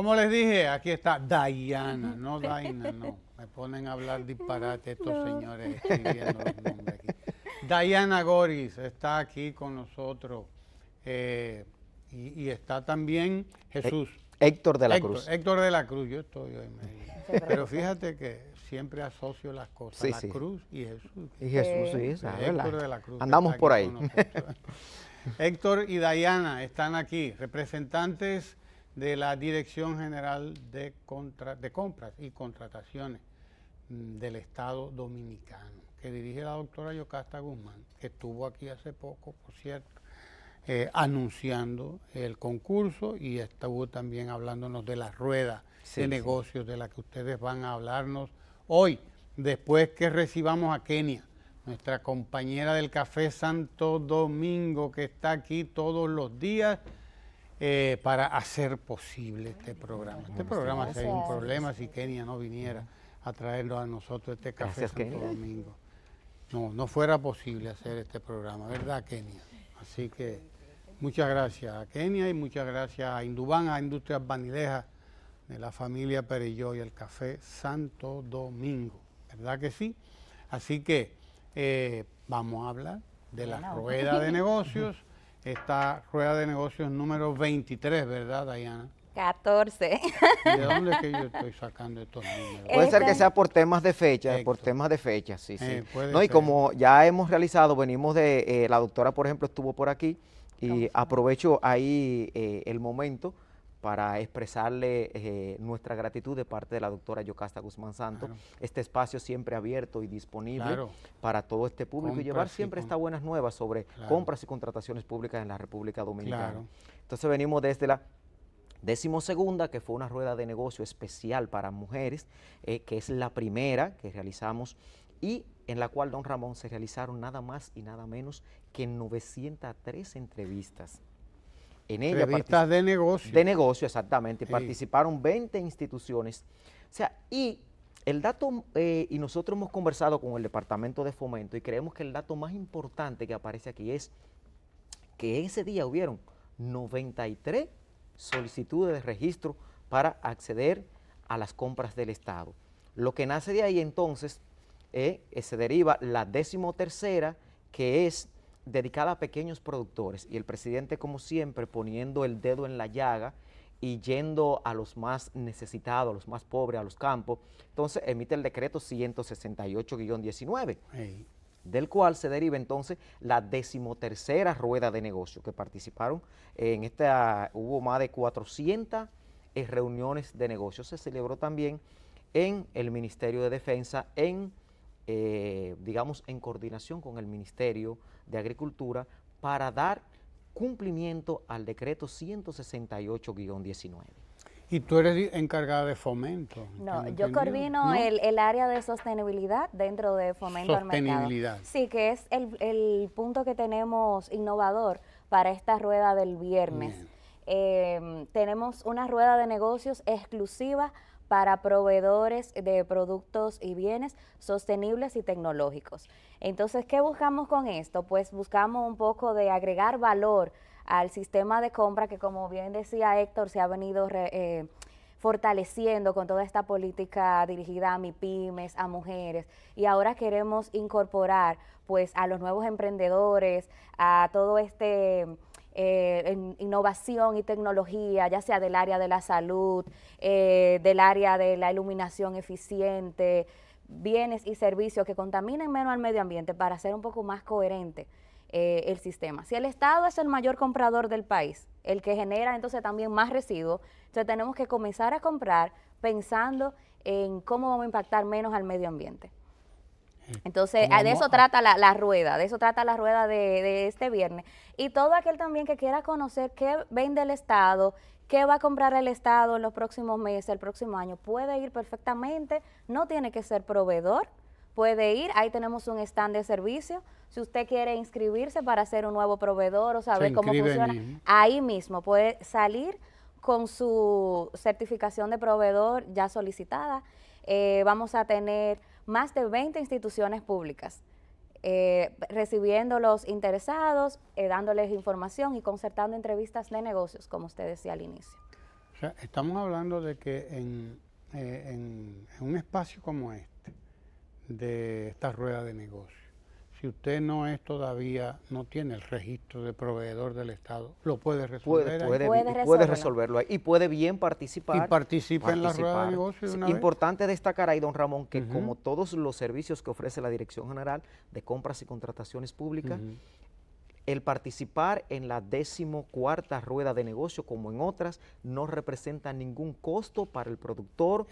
Como les dije, aquí está Diana, no Diana, no. Me ponen a hablar disparate estos señores escribiendo los nombres aquí. Diana Goris está aquí con nosotros eh, y, está también Jesús. Héctor de la Cruz. Héctor de la Cruz, yo estoy hoy. Pero fíjate que siempre asocio las cosas, la cruz y Jesús. Y Jesús, sí, eh, Héctor de la Cruz. Andamos por ahí. Héctor y Diana están aquí, representantes de la Dirección General de, Compras y Contrataciones mm, del Estado Dominicano, que dirige la doctora Yocasta Guzmán, que estuvo aquí hace poco, por cierto, eh, anunciando el concurso y estuvo también hablándonos de la rueda de negocios de la que ustedes van a hablarnos hoy, después que recibamos a Kenia, nuestra compañera del Café Santo Domingo, que está aquí todos los días eh, para hacer posible este programa. Este programa, sería un problema, si Kenia no viniera a traerlo a nosotros, este café Santo Domingo. No, no fuera posible hacer este programa, ¿verdad, Kenia? Así que muchas gracias a Kenia y muchas gracias a Indubán, a Industrias Vanilejas, de la familia Pereyó y el Café Santo Domingo, ¿verdad que sí? Así que eh, vamos a hablar de la rueda de negocios. esta rueda de negocios número 23, ¿verdad, Diana? 14. ¿De dónde es que yo estoy sacando estos números? Puede ser que este- sea por temas de fecha, por temas de fecha, sí, sí. Eh, no, y como ya hemos realizado, venimos de, eh, la doctora, por ejemplo, estuvo por aquí y aprovecho ahí eh, el momento para expresarle eh, nuestra gratitud de parte de la doctora Yocasta Guzmán Santo. Este espacio siempre abierto y disponible para todo este público y llevar siempre estas buenas nuevas sobre compras y contrataciones públicas en la República Dominicana. Entonces venimos desde la décimo segunda, que fue una rueda de negocio especial para mujeres, eh, que es la primera que realizamos y en la cual, don Ramón, se realizaron nada más y nada menos que 903 entrevistas. En ella de negocio. De negocio, exactamente. Participaron 20 instituciones. O sea, y el dato, eh, y nosotros hemos conversado con el Departamento de Fomento y creemos que el dato más importante que aparece aquí es que ese día hubieron 93 solicitudes de registro para acceder a las compras del Estado. Lo que nace de ahí entonces eh, se deriva la décimo tercera, que es dedicada a pequeños productores y el presidente, como siempre, poniendo el dedo en la llaga y yendo a los más necesitados, a los más pobres, a los campos, entonces emite el decreto 168-19, del cual se deriva entonces la decimotercera rueda de negocio que participaron en esta, hubo más de 400 eh, reuniones de negocios, se celebró también en el Ministerio de Defensa, en eh, digamos, en coordinación con el Ministerio de Agricultura para dar cumplimiento al decreto 168-19. Y tú eres encargada de fomento. No, yo coordino El, área de sostenibilidad dentro de fomento al Sostenibilidad. Sí, que es el, punto que tenemos innovador para esta rueda del viernes. Em, tenemos una rueda de negocios exclusiva para proveedores de productos y bienes sostenibles y tecnológicos. Entonces, ¿qué buscamos con esto? Pues buscamos un poco de agregar valor al sistema de compra que, como bien decía Héctor, se ha venido... Eh, fortaleciendo con toda esta política dirigida a MIPIMES, a mujeres, y ahora queremos incorporar pues a los nuevos emprendedores, a todo este eh, en innovación y tecnología, ya sea del área de la salud, eh, del área de la iluminación eficiente, bienes y servicios que contaminen menos al medio ambiente para hacer un poco más coherente eh, el sistema. Si el Estado es el mayor comprador del país, el que genera entonces también más residuos, entonces tenemos que comenzar a comprar pensando en cómo vamos a impactar menos al medio ambiente. Entonces, ah, de eso trata la, rueda, de eso trata la rueda de, este viernes. Y todo aquel también que quiera conocer qué vende el Estado, qué va a comprar el Estado en los próximos meses, el próximo año, puede ir perfectamente, no tiene que ser proveedor, puede ir, ahí tenemos un stand de servicio. Si usted quiere inscribirse para ser un nuevo proveedor o saber cómo funciona, ahí mismo puede salir con su certificación de proveedor ya solicitada. Eh, vamos a tener más de 20 instituciones públicas, eh, recibiendo los interesados, eh, dándoles información y concertando entrevistas de negocios, como usted decía al inicio. O sea, estamos hablando de que en eh, un espacio como este, de esta rueda de negocios, si usted no es todavía, no tiene el registro de proveedor del Estado, lo puede resolver. Puede, resolverlo. ahí. Y puede bien participar. Y participa en la rueda de Importante destacar ahí, don Ramón, que como todos los servicios que ofrece la Dirección General de Compras y Contrataciones Públicas, el participar en la decimocuarta rueda de negocio, como en otras, no representa ningún costo para el productor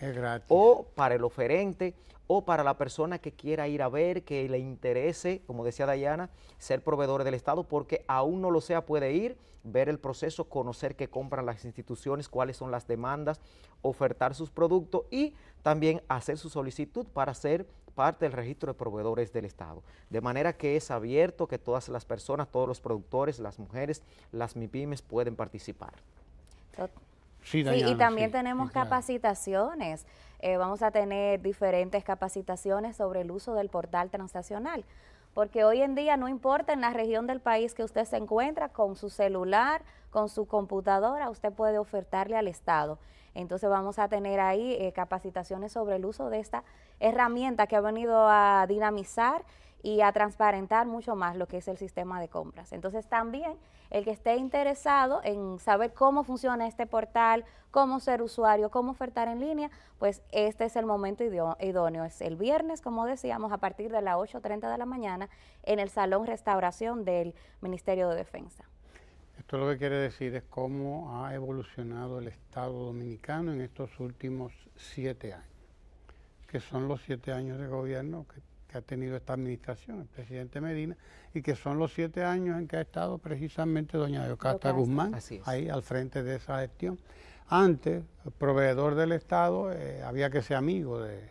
o para el oferente o para la persona que quiera ir a ver, que le interese, como decía Dayana, ser proveedor del Estado, porque aún no lo sea, puede ir, ver el proceso, conocer qué compran las instituciones, cuáles son las demandas, ofertar sus productos y también hacer su solicitud para ser parte del registro de proveedores del Estado. De manera que es abierto que todas las personas, todos los productores, las mujeres, las MIPIMES pueden participar. Sí, y también tenemos capacitaciones. Eh, vamos a tener diferentes capacitaciones sobre el uso del portal transaccional porque hoy en día no importa en la región del país que usted se encuentra, con su celular, con su computadora, usted puede ofertarle al Estado. Entonces vamos a tener ahí eh, capacitaciones sobre el uso de esta herramienta que ha venido a dinamizar y a transparentar mucho más lo que es el sistema de compras. Entonces también el que esté interesado en saber cómo funciona este portal, cómo ser usuario, cómo ofertar en línea, pues este es el momento idóneo. Es el viernes, como decíamos, a partir de las 8.30 de la mañana en el Salón Restauración del Ministerio de Defensa. Esto lo que quiere decir es cómo ha evolucionado el Estado dominicano en estos últimos siete años, que son los siete años de gobierno que que ha tenido esta administración, el presidente Medina, y que son los siete años en que ha estado precisamente doña Yocasta Guzmán, ahí al frente de esa gestión. Antes, proveedor del Estado eh, había que ser amigo de,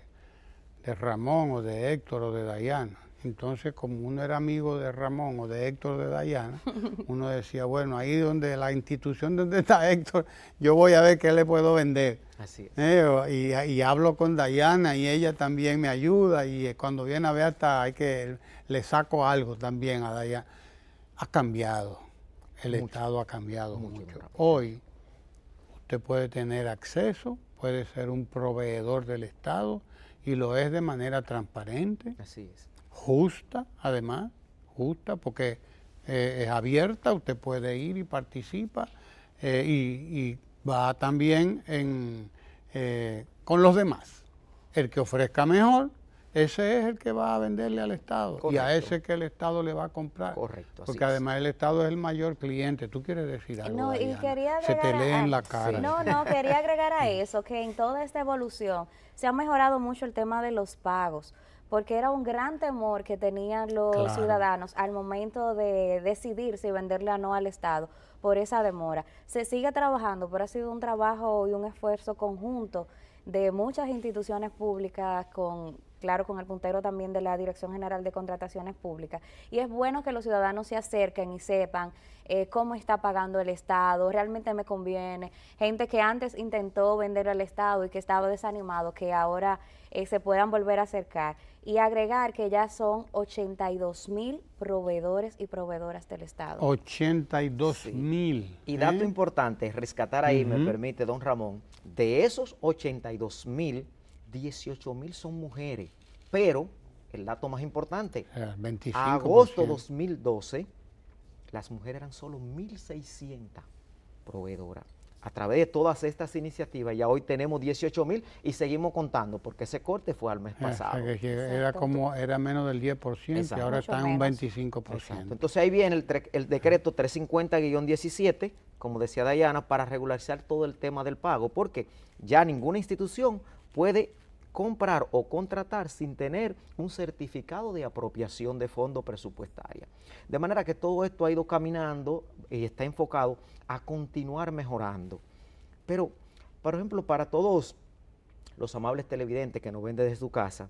de Ramón o de Héctor o de Dayana entonces, como uno era amigo de Ramón o de Héctor de Dayana, uno decía, bueno, ahí donde la institución donde está Héctor, yo voy a ver qué le puedo vender. Así es. Eh, y, hablo con Dayana y ella también me ayuda y eh, cuando viene a ver hasta hay que le saco algo también a Dayana. Ha cambiado, el Estado ha cambiado mucho. Hoy usted puede tener acceso, puede ser un proveedor del Estado y lo es de manera transparente. Así es justa además, justa porque eh, es abierta, usted puede ir y participa eh, y, va también en, eh, con los demás. El que ofrezca mejor, ese es el que va a venderle al Estado y a ese que el Estado le va a comprar. Correcto. Porque además el Estado es el mayor cliente. ¿Tú quieres decir algo? No, y quería agregar. Se te lee en la cara. No, no, quería agregar a eso que en toda esta evolución se ha mejorado mucho el tema de los pagos porque era un gran temor que tenían los ciudadanos al momento de decidir si venderle o no al Estado por esa demora. Se sigue trabajando, pero ha sido un trabajo y un esfuerzo conjunto de muchas instituciones públicas con, claro, con el puntero también de la Dirección General de Contrataciones Públicas. Y es bueno que los ciudadanos se acerquen y sepan eh, cómo está pagando el Estado, realmente me conviene. Gente que antes intentó vender al Estado y que estaba desanimado, que ahora eh, se puedan volver a acercar y agregar que ya son 82 mil proveedores y proveedoras del Estado. 82 mil. Y dato ¿eh? importante, rescatar ahí, me permite, don Ramón, de esos 82 mil, 18 mil son mujeres, pero el dato más importante, eh, agosto agosto 2012, las mujeres eran solo 1.600 proveedoras a través de todas estas iniciativas, ya hoy tenemos 18 mil y seguimos contando, porque ese corte fue al mes pasado. era, como, era menos del 10% y ahora está en un 25%. Entonces ahí viene el, el decreto 350-17, como decía Dayana, para regularizar todo el tema del pago, porque ya ninguna institución puede comprar o contratar sin tener un certificado de apropiación de fondo presupuestaria. De manera que todo esto ha ido caminando y está enfocado a continuar mejorando. Pero, por ejemplo, para todos los amables televidentes que nos ven desde su casa,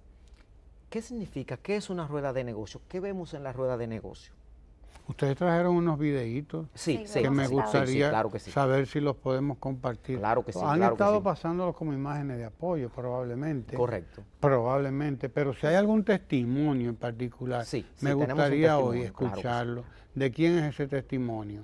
¿qué significa? ¿Qué es una rueda de negocio? ¿Qué vemos en la rueda de negocio? Ustedes trajeron unos videitos que me gustaría saber si los podemos compartir. Claro Han estado pasándolos como imágenes de apoyo, probablemente. Correcto. Probablemente, pero si hay algún testimonio en particular, me gustaría hoy escucharlo. ¿De quién es ese testimonio?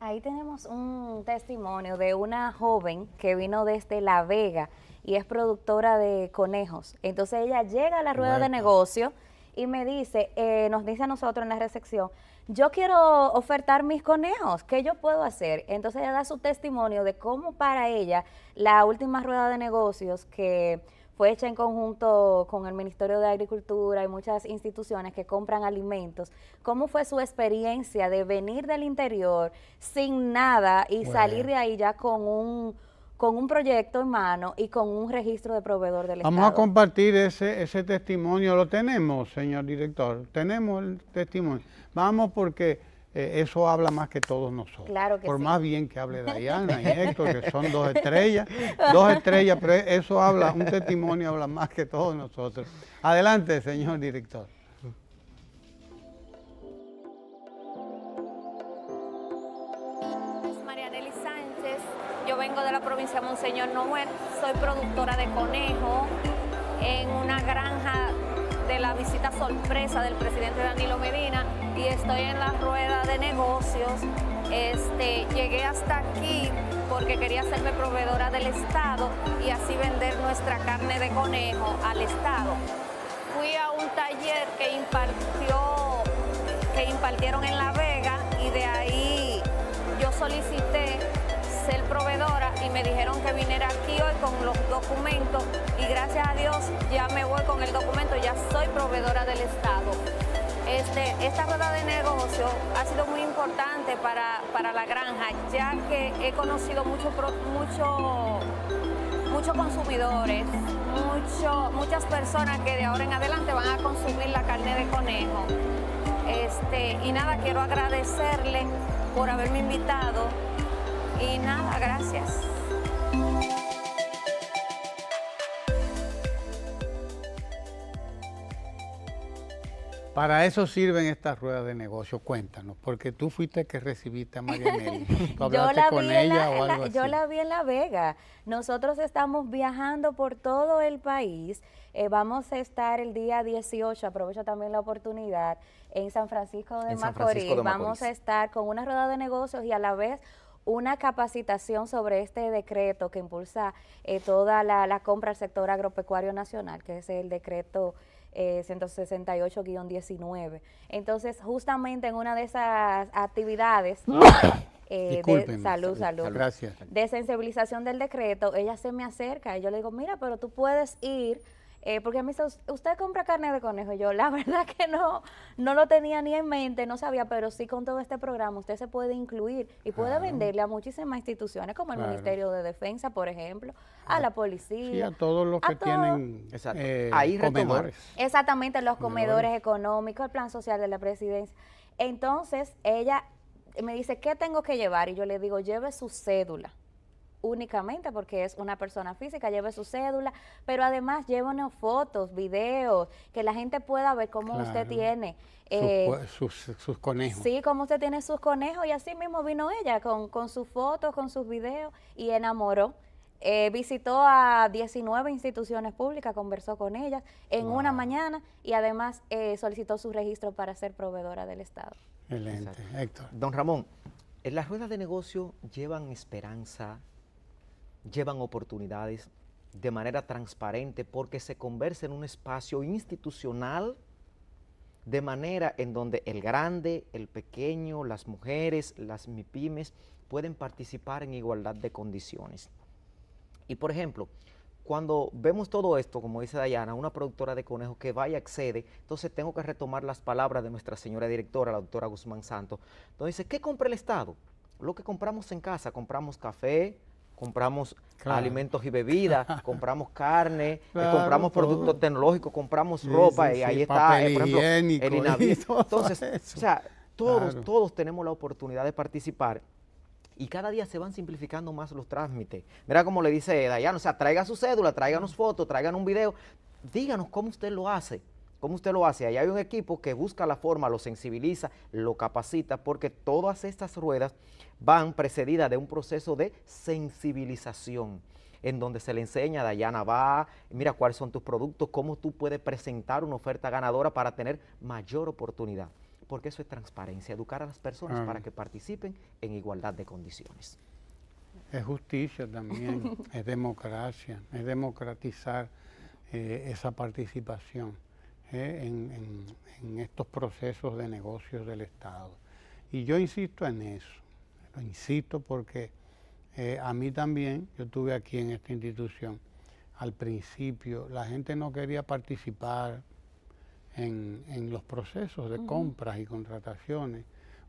Ahí tenemos un testimonio de una joven que vino desde La Vega y es productora de conejos. Entonces ella llega a la rueda de negocio y me dice, eh, nos dice a nosotros en la recepción, yo quiero ofertar mis conejos, ¿qué yo puedo hacer? Entonces ella da su testimonio de cómo para ella la última rueda de negocios que fue hecha en conjunto con el Ministerio de Agricultura y muchas instituciones que compran alimentos. ¿Cómo fue su experiencia de venir del interior sin nada y salir de ahí ya con un con un proyecto en mano y con un registro de proveedor del Vamos Estado. Vamos a compartir ese, ese testimonio, lo tenemos, señor director, tenemos el testimonio. Vamos porque eh, eso habla más que todos nosotros. Por más bien que hable Dayana y Héctor, que son dos estrellas, dos estrellas, pero eso habla, un testimonio habla más que todos nosotros. Adelante, señor director. vengo de la provincia de Monseñor Noel, soy productora de conejo en una granja de la visita sorpresa del presidente Danilo Medina y estoy en la rueda de negocios. Este, llegué hasta aquí porque quería serme proveedora del Estado y así vender nuestra carne de conejo al Estado. Fui a un taller que, impartió, que impartieron en La Vega y de ahí yo solicité ser proveedora y me dijeron que viniera aquí hoy con los documentos y gracias a Dios ya me voy con el documento, ya soy proveedora del Estado. Este, esta rueda de negocio ha sido muy importante para, la granja, ya que he conocido muchos mucho, consumidores, mucho, muchas personas que de ahora en adelante van a consumir la carne de conejo. Este, y nada, quiero agradecerle por haberme invitado y nada, gracias. Para eso sirven estas ruedas de negocio, cuéntanos, porque tú fuiste que recibiste a María yo la con ella o algo Yo la vi en La Vega. Nosotros estamos viajando por todo el país. Eh, vamos a estar el día 18, aprovecho también la oportunidad, en San Francisco de Macorís. Vamos a estar con una rueda de negocios y a la vez una capacitación sobre este decreto que impulsa eh, toda la, compra al sector agropecuario nacional, que es el decreto eh, 168-19. Entonces, justamente en una de esas actividades... Eh, de, salud, De sensibilización del decreto, ella se me acerca y yo le digo, mira, pero tú puedes ir eh, porque me dice, ¿usted compra carne de conejo? Yo, la verdad que no, no lo tenía ni en mente, no sabía, pero sí con todo este programa usted se puede incluir y puede venderle a muchísimas instituciones, como el Ministerio de Defensa, por ejemplo, a la policía. a todos los que tienen eh, Ahí comedores. Exactamente, los comedores, comedores económicos, el plan social de la presidencia. Entonces, ella me dice, ¿qué tengo que llevar? Y yo le digo, lleve su cédula únicamente porque es una persona física, lleve su cédula, pero además llévenos fotos, videos, que la gente pueda ver cómo usted tiene eh, sus, sus, conejos. Sí, cómo usted tiene sus conejos y así mismo vino ella con, con sus fotos, con sus videos y enamoró. Eh, visitó a 19 instituciones públicas, conversó con ellas en una mañana y además eh, solicitó su registro para ser proveedora del Estado. Excelente, Héctor. Don Ramón, en las ruedas de negocio llevan esperanza, llevan oportunidades de manera transparente porque se conversa en un espacio institucional de manera en donde el grande, el pequeño, las mujeres, las MIPIMES pueden participar en igualdad de condiciones. Y por ejemplo, cuando vemos todo esto, como dice Dayana, una productora de conejos que vaya y accede, entonces tengo que retomar las palabras de nuestra señora directora, la doctora Guzmán Santos, donde dice, ¿qué compra el Estado? Lo que compramos en casa, compramos café, compramos alimentos y bebidas, compramos carne, eh, compramos productos tecnológicos, compramos ropa y eh, ahí está, eh, ejemplo, el Entonces, o sea, todos, todos tenemos la oportunidad de participar y cada día se van simplificando más los trámites. Mira como le dice Dayan, o sea, traiga su cédula, traiganos fotos, traigan un video, díganos cómo usted lo hace. ¿Cómo usted lo hace? Ahí hay un equipo que busca la forma, lo sensibiliza, lo capacita, porque todas estas ruedas van precedidas de un proceso de sensibilización en donde se le enseña, Dayana va, mira cuáles son tus productos, cómo tú puedes presentar una oferta ganadora para tener mayor oportunidad. Porque eso es transparencia, educar a las personas ah. para que participen en igualdad de condiciones. Es justicia también, es democracia, es democratizar eh, esa participación. Eh, en, estos procesos de negocios del Estado. Y yo insisto en eso, lo insisto porque eh, a mí también, yo estuve aquí en esta institución, al principio la gente no quería participar en, los procesos de compras y contrataciones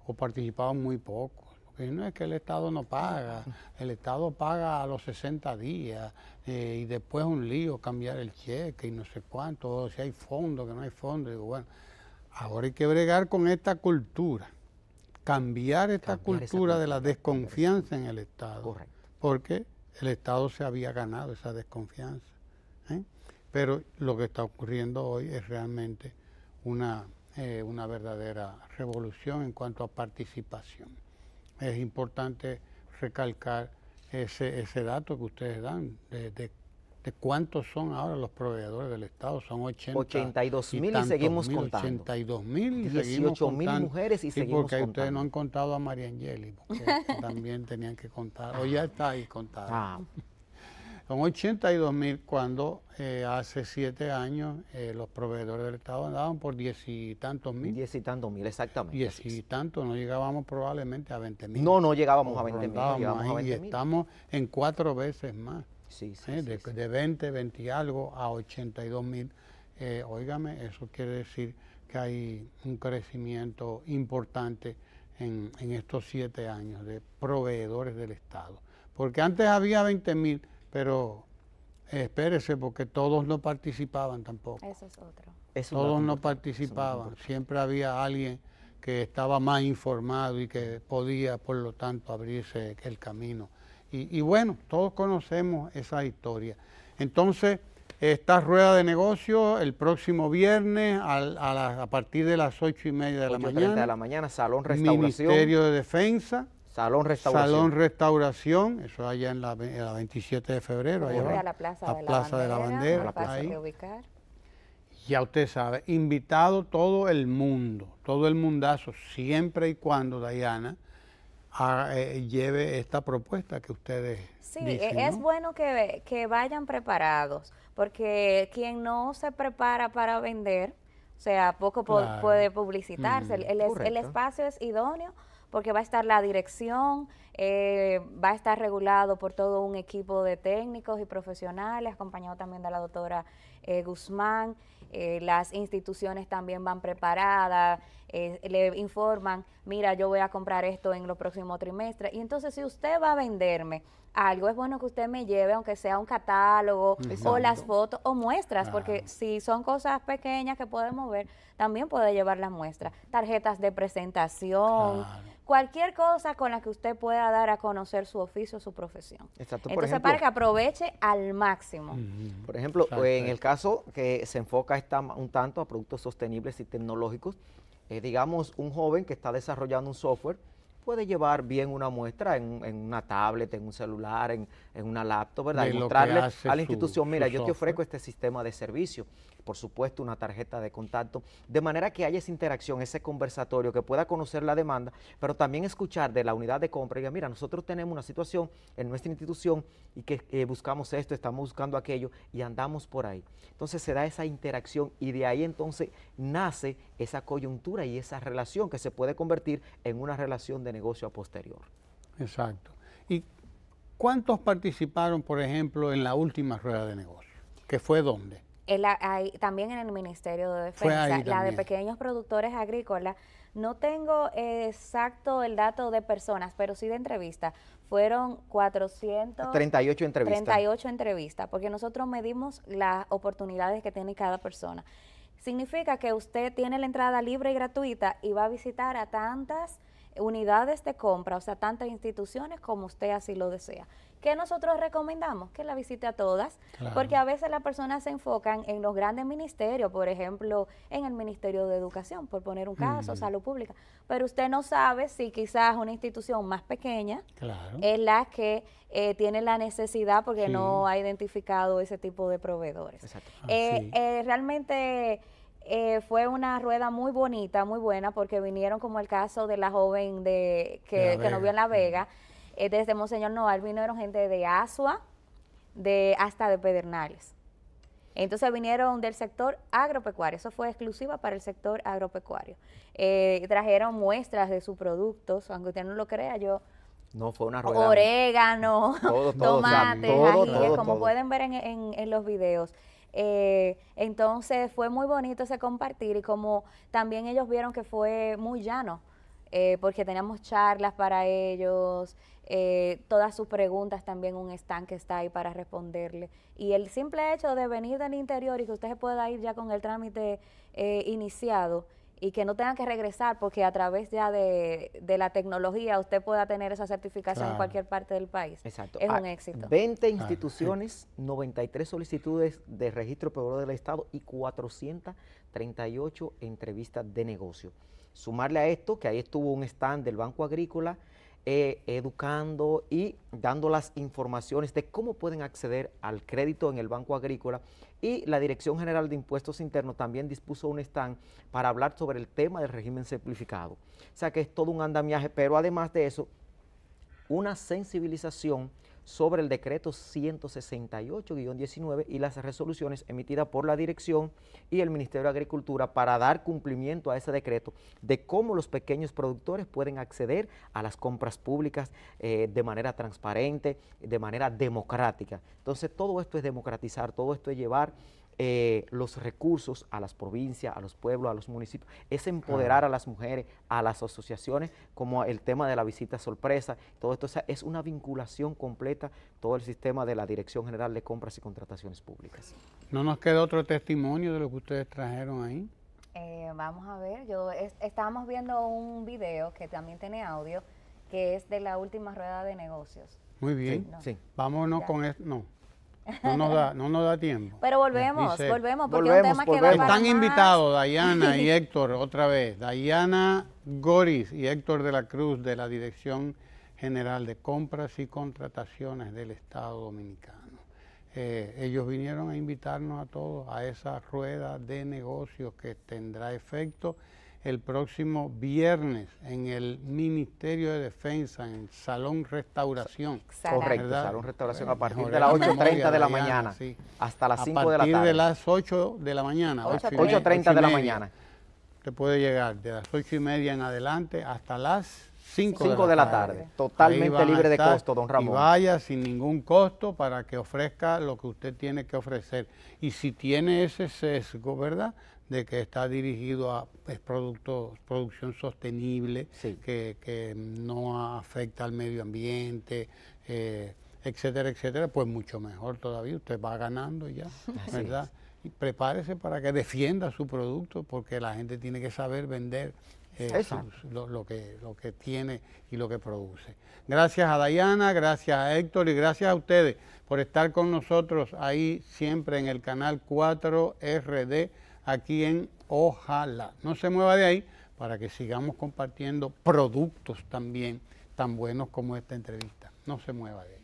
o participaban muy poco no es que el Estado no paga, el Estado paga a los 60 días eh, y después un lío cambiar el cheque y no sé cuánto, o si hay fondo, que no hay fondo. Digo, bueno, ahora hay que bregar con esta cultura, cambiar esta cultura, de la desconfianza en el Estado. Porque el Estado se había ganado esa desconfianza. ¿eh? Pero lo que está ocurriendo hoy es realmente una eh, verdadera revolución en cuanto a participación es importante recalcar ese, ese dato que ustedes dan de, de, cuántos son ahora los proveedores del Estado. Son 82.000 82 mil y, seguimos contando. 82 y seguimos contando. mil mujeres y, porque ustedes no han contado a María Angeli, porque también tenían que contar. O ya está ahí contada. Ah, son 82 mil cuando eh, hace siete años eh, los proveedores del Estado andaban por diez y tantos mil. Diez y tantos mil, exactamente. Diez y tantos, no llegábamos probablemente a 20 mil. No, no llegábamos a 20 mil. y estamos en cuatro veces más. Sí, sí, ¿eh? de, 20, 20 y algo a 82 mil. óigame, eso quiere decir que hay un crecimiento importante en, en estos siete años de proveedores del Estado. Porque antes había 20 mil pero espérese porque todos no participaban tampoco. Eso es otro. todos no participaban, siempre había alguien que estaba más informado y que podía, por lo tanto, abrirse el camino. Y, bueno, todos conocemos esa historia. Entonces, esta rueda de negocio el próximo viernes a, partir de las ocho y media de la mañana. de la mañana, Salón Restauración. Ministerio de Defensa. Salón Restauración. Salón Restauración, eso allá en la, 27 de febrero. Allá la Plaza, de, la bandera, de, la Ya usted sabe, invitado todo el mundo, todo el mundazo, siempre y cuando, Dayana, ah, eh, lleve esta propuesta que ustedes. Sí, e-, es bueno que, vayan preparados, porque quien no se prepara para vender, o sea, poco puede publicitarse. el, espacio es idóneo porque va a estar la dirección, eh, va a estar regulado por todo un equipo de técnicos y profesionales, acompañado también de la doctora eh, Guzmán. Eh, las instituciones también van preparadas, le informan, mira, yo voy a comprar esto en los próximos trimestres. Y entonces si usted va a venderme algo, es bueno que usted me lleve, aunque sea un catálogo o las fotos o muestras, porque si son cosas pequeñas que podemos ver, también puede llevar las muestras. Tarjetas de presentación cualquier cosa con la que usted pueda dar a conocer su oficio, su profesión. Exacto, Entonces, para que aproveche al máximo. Por ejemplo, en el caso que se enfoca esta, un tanto a productos sostenibles y tecnológicos, eh, digamos, un joven que está desarrollando un software puede llevar bien una muestra en, una tablet, en un celular, en, una laptop, ¿verdad? y mostrarle a la institución, mira, yo te ofrezco este sistema de servicio por supuesto una tarjeta de contacto, de manera que haya esa interacción, ese conversatorio, que pueda conocer la demanda, pero también escuchar de la unidad de compra, y diga, mira, nosotros tenemos una situación en nuestra institución y que eh, buscamos esto, estamos buscando aquello y andamos por ahí. Entonces se da esa interacción y de ahí entonces nace esa coyuntura y esa relación que se puede convertir en una relación de negocio a posterior. Exacto. ¿Y cuántos participaron, por ejemplo, en la última rueda de negocio? ¿Qué fue dónde? también en el Ministerio de Defensa, la de pequeños productores agrícolas. No tengo exacto el dato de personas, pero sí de entrevistas. Fueron 438 entrevistas. 38 entrevistas, porque nosotros medimos las oportunidades que tiene cada persona. Significa que usted tiene la entrada libre y gratuita y va a visitar a tantas unidades de compra, o sea, tantas instituciones como usted así lo desea. ¿Qué nosotros recomendamos? Que la visite a todas, porque a veces las personas se enfocan en los grandes ministerios, por ejemplo, en el Ministerio de Educación, por poner un caso, salud pública, pero usted no sabe si quizás una institución más pequeña es la que eh, tiene la necesidad porque no ha identificado ese tipo de proveedores. Exacto. Eh, ah, eh, realmente... fue una rueda muy bonita, muy buena, porque vinieron como el caso de la joven de que, que nos vio en La Vega, eh, desde Monseñor Noval vinieron gente de Asua, de, hasta de Pedernales. Entonces vinieron del sector agropecuario, eso fue exclusiva para el sector agropecuario. Eh, trajeron muestras de sus productos, aunque usted no lo crea, yo... No, fue una rueda. Orégano, tomate, tomates, ajíes, como pueden ver en, los videos. Eh, entonces fue muy bonito ese compartir y como también ellos vieron que fue muy llano, porque teníamos charlas para ellos, eh, todas sus preguntas, también un stand que está ahí para responderle. Y el simple hecho de venir del interior y que usted se pueda ir ya con el trámite eh, iniciado y que no tenga que regresar porque a través ya de, la tecnología usted pueda tener esa certificación en cualquier parte del país. Exacto. Es un ah, éxito. 20 ah, instituciones, 93 solicitudes de registro peor del Estado y 438 entrevistas de negocio. Sumarle a esto que ahí estuvo un stand del Banco Agrícola, eh, educando y dando las informaciones de cómo pueden acceder al crédito en el Banco Agrícola y la Dirección General de Impuestos Internos también dispuso un stand para hablar sobre el tema del régimen simplificado. O sea que es todo un andamiaje, pero además de eso, una sensibilización sobre el decreto 168-19 y las resoluciones emitidas por la dirección y el Ministerio de Agricultura para dar cumplimiento a ese decreto de cómo los pequeños productores pueden acceder a las compras públicas eh, de manera transparente, de manera democrática. Entonces todo esto es democratizar, todo esto es llevar eh, los recursos a las provincias, a los pueblos, a los municipios, es empoderar a las mujeres, a las asociaciones, como el tema de la visita sorpresa, todo esto, o es una vinculación completa todo el sistema de la Dirección General de Compras y Contrataciones Públicas. ¿No nos queda otro testimonio de lo que ustedes trajeron ahí? Eh, vamos a ver, yo estábamos viendo un video que también tiene audio, que es de la última rueda de negocios. Muy bien, sí. vámonos con esto, no. No nos da, tiempo. Pero volvemos, volvemos, porque es un tema que va Están invitados Dayana y Héctor otra vez. Dayana Goris y Héctor de la Cruz de la Dirección General de Compras y Contrataciones del Estado Dominicano. Eh, ellos vinieron a invitarnos a todos a esa rueda de negocios que tendrá efecto el próximo viernes en el Ministerio de Defensa, en el Salón Restauración. Correcto, Salón Restauración, a partir de las 8.30 de la mañana hasta las 5 de la tarde. A partir de las 8 de la mañana. 8.30 de la mañana. Te puede llegar de las 8 y media en adelante hasta las 5, de, la, tarde. Totalmente libre de costo, don Ramón. Y vaya sin ningún costo para que ofrezca lo que usted tiene que ofrecer. Y si tiene ese sesgo, ¿verdad? de que está dirigido a es producto, producción sostenible, que, no afecta al medio ambiente, eh, etcétera, etcétera, pues mucho mejor todavía, usted va ganando ya, ¿verdad? Y prepárese para que defienda su producto, porque la gente tiene que saber vender eh, lo, que, lo que tiene y lo que produce. Gracias a Dayana, gracias a Héctor y gracias a ustedes por estar con nosotros ahí siempre en el canal 4RD aquí en Ojalá. No se mueva de ahí para que sigamos compartiendo productos también tan buenos como esta entrevista. No se mueva de ahí.